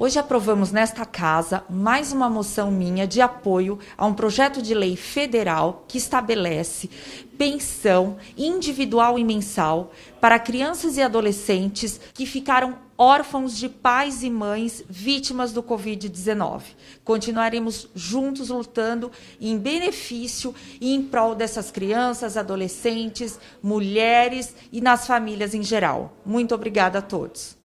Hoje aprovamos nesta casa mais uma moção minha de apoio a um projeto de lei federal que estabelece pensão individual e mensal para crianças e adolescentes que ficaram órfãos de pais e mães vítimas do Covid-19. Continuaremos juntos lutando em benefício e em prol dessas crianças, adolescentes, mulheres e nas famílias em geral. Muito obrigada a todos.